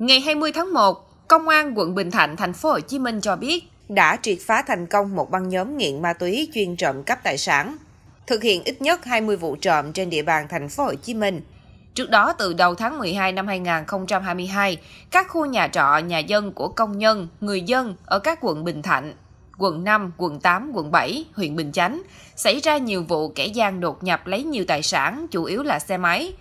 Ngày 20 tháng 1, Công an quận Bình Thạnh, thành phố Hồ Chí Minh cho biết đã triệt phá thành công một băng nhóm nghiện ma túy chuyên trộm cắp tài sản, thực hiện ít nhất 20 vụ trộm trên địa bàn thành phố Hồ Chí Minh. Trước đó, từ đầu tháng 12 năm 2022, các khu nhà trọ, nhà dân của công nhân, người dân ở các quận Bình Thạnh, quận 5, quận 8, quận 7, huyện Bình Chánh xảy ra nhiều vụ kẻ gian đột nhập lấy nhiều tài sản, chủ yếu là xe máy,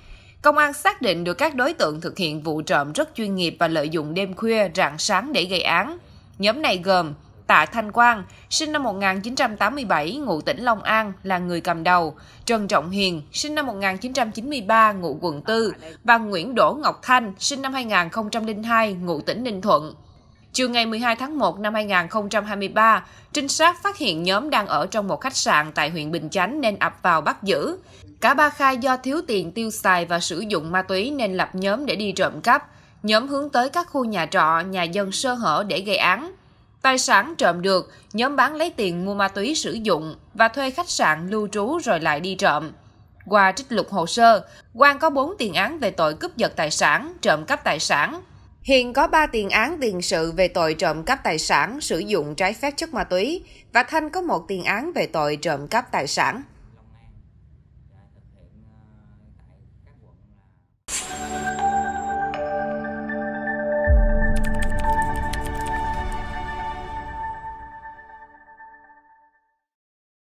Công an xác định được các đối tượng thực hiện vụ trộm rất chuyên nghiệp và lợi dụng đêm khuya, rạng sáng để gây án. Nhóm này gồm Tạ Thanh Quang, sinh năm 1987, ngụ tỉnh Long An, là người cầm đầu, Trần Trọng Hiền, sinh năm 1993, ngụ quận 4, và Nguyễn Đỗ Ngọc Thanh, sinh năm 2002, ngụ tỉnh Ninh Thuận. Chiều ngày 12 tháng 1 năm 2023, trinh sát phát hiện nhóm đang ở trong một khách sạn tại huyện Bình Chánh nên ập vào bắt giữ. Cả ba khai do thiếu tiền tiêu xài và sử dụng ma túy nên lập nhóm để đi trộm cắp. Nhóm hướng tới các khu nhà trọ, nhà dân sơ hở để gây án. Tài sản trộm được, nhóm bán lấy tiền mua ma túy sử dụng và thuê khách sạn lưu trú rồi lại đi trộm. Qua trích lục hồ sơ, Quang có 4 tiền án về tội cướp giật tài sản, trộm cắp tài sản, hiện có 3 tiền án tiền sự về tội trộm cắp tài sản, sử dụng trái phép chất ma túy và Thanh có một tiền án về tội trộm cắp tài sản.